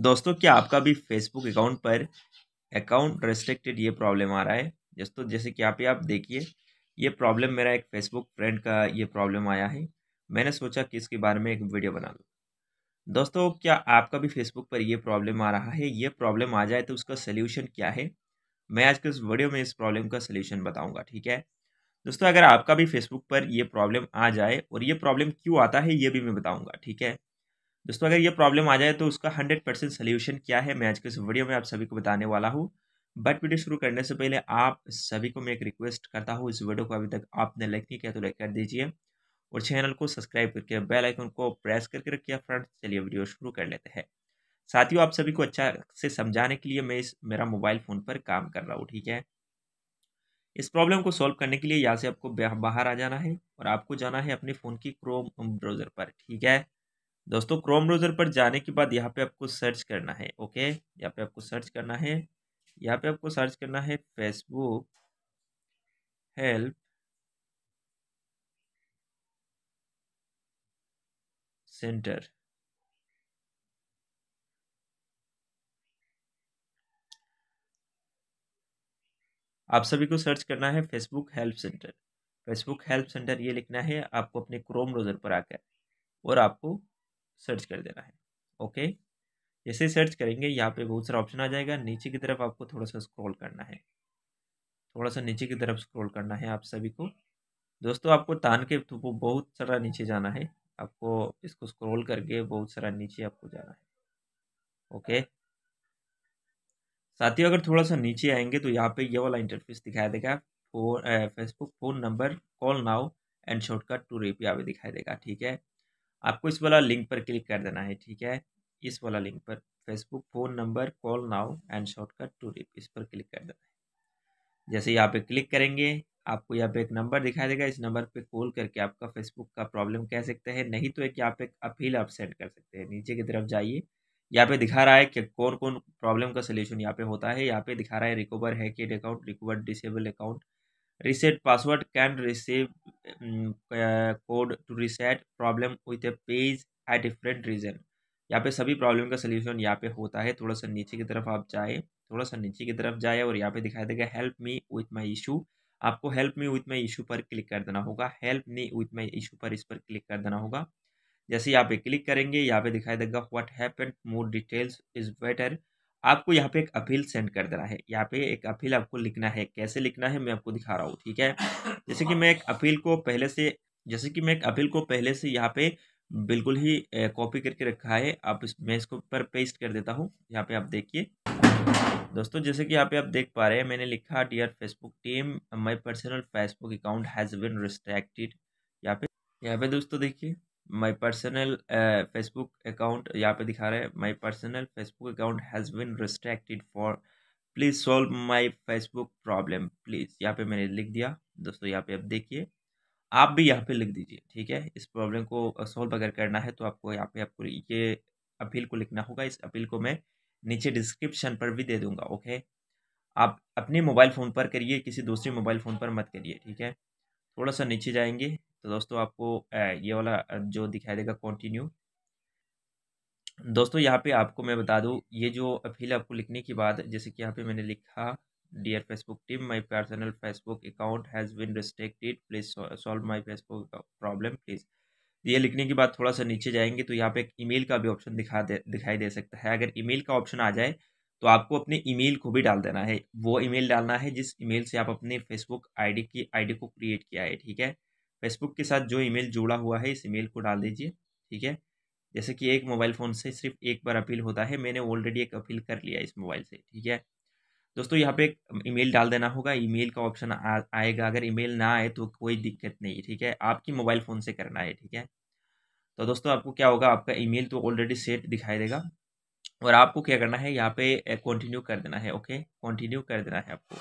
दोस्तों क्या आपका भी फेसबुक अकाउंट पर अकाउंट रेस्ट्रिक्टेड ये प्रॉब्लम आ रहा है दोस्तों जैसे कि आप आप देखिए ये प्रॉब्लम मेरा एक फेसबुक फ्रेंड का ये प्रॉब्लम आया है मैंने सोचा कि इसके बारे में एक वीडियो बना लूँ दोस्तों क्या आपका भी फेसबुक पर ये प्रॉब्लम आ रहा है ये प्रॉब्लम आ जाए तो उसका सोल्यूशन क्या है मैं आज के इस वीडियो में इस प्रॉब्लम का सोल्यूशन बताऊँगा ठीक है दोस्तों अगर आपका भी फेसबुक पर यह प्रॉब्लम आ जाए और ये प्रॉब्लम क्यों आता है ये भी मैं बताऊँगा ठीक है दोस्तों अगर ये प्रॉब्लम आ जाए तो उसका हंड्रेड परसेंट सोल्यूशन क्या है मैं आज के इस वीडियो में आप सभी को बताने वाला हूँ बट वीडियो शुरू करने से पहले आप सभी को मैं एक रिक्वेस्ट करता हूँ इस वीडियो को अभी तक आपने लाइक नहीं किया तो लाइक कर दीजिए और चैनल को सब्सक्राइब करके बेल आइकन को प्रेस करके रखिए फ्रेंड चलिए वीडियो शुरू कर लेते हैं साथियों आप सभी को अच्छा से समझाने के लिए मैं इस मेरा मोबाइल फ़ोन पर काम कर रहा हूँ ठीक है इस प्रॉब्लम को सॉल्व करने के लिए यहाँ से आपको बाहर आ जाना है और आपको जाना है अपने फ़ोन की क्रोम ब्राउज़र पर ठीक है दोस्तों क्रोम ब्राउज़र पर जाने के बाद यहाँ पे आपको सर्च करना है ओके यहाँ पे आपको सर्च करना है यहाँ पे आपको सर्च करना है फेसबुक हेल्प सेंटर आप सभी को सर्च करना है Facebook help centre Facebook help centre ये लिखना है आपको अपने क्रोम ब्राउज़र पर आकर और आपको सर्च कर देना है ओके जैसे सर्च करेंगे यहाँ पे बहुत सारा ऑप्शन आ जाएगा नीचे की तरफ आपको थोड़ा सा स्क्रॉल करना है थोड़ा सा नीचे की तरफ स्क्रॉल करना है आप सभी को दोस्तों आपको तान के बहुत सारा नीचे जाना है आपको इसको स्क्रॉल करके बहुत सारा नीचे आपको जाना है ओके साथियों अगर थोड़ा सा नीचे आएंगे तो यहाँ पे ये वाला इंटरफेस दिखाई देगा phone Facebook phone number call now and shortcut to रेपी यहाँ पे दिखाई देगा ठीक है आपको इस वाला लिंक पर क्लिक कर देना है ठीक है इस वाला लिंक पर Facebook phone number call now and shortcut to रिप इस पर क्लिक कर देना है जैसे यहाँ पे क्लिक करेंगे आपको यहाँ पे एक नंबर दिखाई देगा इस नंबर पे कॉल करके आपका फेसबुक का प्रॉब्लम कह सकते हैं नहीं तो एक यहाँ पे अपील आप सेंड कर सकते हैं नीचे की तरफ जाइए यहाँ पे दिखा रहा है कि कौन कौन प्रॉब्लम का सोल्यूशन यहाँ पे होता है यहाँ पे दिखा रहा है रिकवर है कि account recover disable account reset password can receive code mm, uh, code to reset problem with a page at different यहाँ पे सभी प्रॉब्लम का सलूशन यहाँ पे होता है थोड़ा सा नीचे की तरफ आप जाए थोड़ा सा नीचे की तरफ जाए और यहाँ पे दिखाई देगा help me with my issue आपको help me with my issue पर क्लिक कर देना होगा help me with my issue पर इस पर क्लिक कर देना होगा जैसे यहाँ पे क्लिक करेंगे यहाँ पे दिखाई देगा what happen more details is better आपको यहाँ पे एक अपील सेंड कर देना है यहाँ पे एक अपील आपको लिखना है कैसे लिखना है मैं आपको दिखा रहा हूँ ठीक है जैसे कि मैं एक अपील को पहले से जैसे कि मैं एक अपील को पहले से यहाँ पे बिल्कुल ही कॉपी करके रखा है आप इस मैं इसको पर पेस्ट कर देता हूँ यहाँ पे आप देखिए दोस्तों जैसे कि यहाँ पे आप देख पा रहे हैं मैंने लिखा dear Facebook team my personal Facebook account has been restricted यहाँ पे यहाँ पे दोस्तों देखिए माई पर्सनल फेसबुक अकाउंट यहाँ पे दिखा रहे हैं my personal Facebook account has been restricted for please solve my Facebook problem please यहाँ पे मैंने लिख दिया दोस्तों यहाँ पे अब देखिए आप भी यहाँ पे लिख दीजिए ठीक है इस प्रॉब्लम को सॉल्व अगर करना है तो आपको यहाँ पे आपको ये अपील को लिखना होगा इस अपील को मैं नीचे डिस्क्रिप्शन पर भी दे दूंगा ओके आप अपने मोबाइल फ़ोन पर करिए किसी दूसरे मोबाइल फ़ोन पर मत करिए ठीक है थोड़ा सा नीचे जाएंगे तो दोस्तों आपको ये वाला जो दिखाई देगा कंटिन्यू दोस्तों यहाँ पे आपको मैं बता दूँ ये जो अपील आपको लिखने के बाद जैसे कि यहाँ पे मैंने लिखा dear Facebook team my personal Facebook account has been restricted please solve my Facebook problem please ये लिखने के बाद थोड़ा सा नीचे जाएंगे तो यहाँ पे एक ईमेल का भी ऑप्शन दिखा दे दिखाई दे सकता है अगर मेल का ऑप्शन आ जाए तो आपको अपने मेल को भी डाल देना है वो मेल डालना है जिस मेल से आप अपने फेसबुक डी की डी को क्रिएट किया है ठीक है फेसबुक के साथ जो ईमेल जुड़ा हुआ है इस ईमेल को डाल दीजिए ठीक है जैसे कि एक मोबाइल फ़ोन से सिर्फ एक बार अपील होता है मैंने ऑलरेडी एक अपील कर लिया इस मोबाइल से ठीक है दोस्तों यहाँ पे ईमेल डाल देना होगा ईमेल का ऑप्शन आएगा अगर ईमेल ना आए तो कोई दिक्कत नहीं ठीक है आपकी मोबाइल फ़ोन से करना है ठीक है तो दोस्तों आपको क्या होगा आपका ईमेल तो ऑलरेडी सेट दिखाई देगा और आपको क्या करना है यहाँ पे कंटिन्यू कर देना है ओके कंटिन्यू कर देना है आपको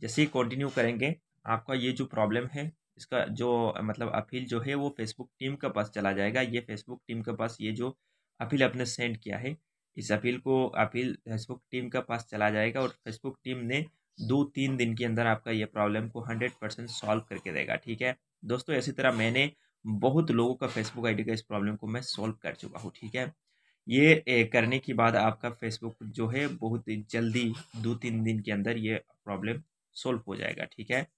जैसे ही कंटिन्यू करेंगे आपका ये जो प्रॉब्लम है इसका जो मतलब अपील जो है वो फेसबुक टीम के पास चला जाएगा ये फेसबुक टीम के पास ये जो अपील आपने सेंड किया है इस अपील को अपील फेसबुक टीम के पास चला जाएगा और फेसबुक टीम ने दो तीन दिन के अंदर आपका ये प्रॉब्लम को हंड्रेड परसेंट सॉल्व करके देगा ठीक है दोस्तों इसी तरह मैंने बहुत लोगों का फेसबुक आईडी का इस प्रॉब्लम को मैं सॉल्व कर चुका हूँ ठीक है ये करने के बाद आपका फेसबुक जो है बहुत जल्दी दो तीन दिन के अंदर ये प्रॉब्लम सॉल्व हो जाएगा ठीक है